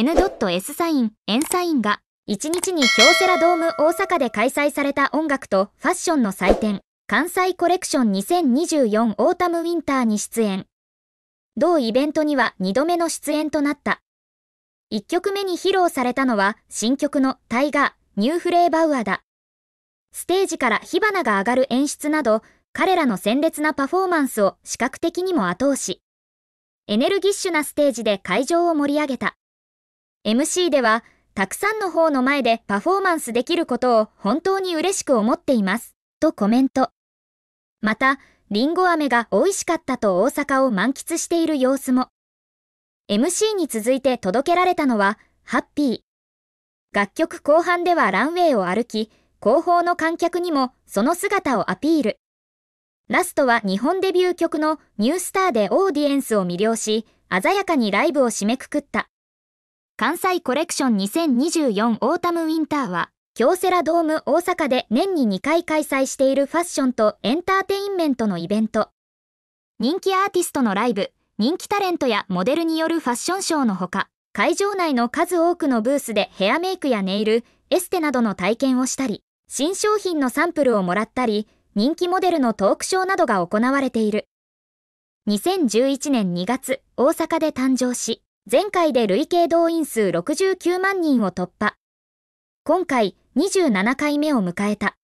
N.S サイン、N サインが、1日に京セラドーム大阪で開催された音楽とファッションの祭典、関西コレクション2024オータムウィンターに出演。同イベントには2度目の出演となった。1曲目に披露されたのは新曲のタイガー、ニューフレーバウアだ。ステージから火花が上がる演出など、彼らの鮮烈なパフォーマンスを視覚的にも後押し。エネルギッシュなステージで会場を盛り上げた。MC では、たくさんの方の前でパフォーマンスできることを本当に嬉しく思っています。とコメント。また、リンゴ飴が美味しかったと大阪を満喫している様子も。MC に続いて届けられたのは、ハッピー。楽曲後半ではランウェイを歩き、後方の観客にもその姿をアピール。ラストは日本デビュー曲のニュースターでオーディエンスを魅了し、鮮やかにライブを締めくくった。関西コレクション2024オータムウィンターは、京セラドーム大阪で年に2回開催しているファッションとエンターテインメントのイベント。人気アーティストのライブ、人気タレントやモデルによるファッションショーのほか、会場内の数多くのブースでヘアメイクやネイル、エステなどの体験をしたり、新商品のサンプルをもらったり、人気モデルのトークショーなどが行われている。2011年2月、大阪で誕生し、前回で累計動員数69万人を突破。今回27回目を迎えた。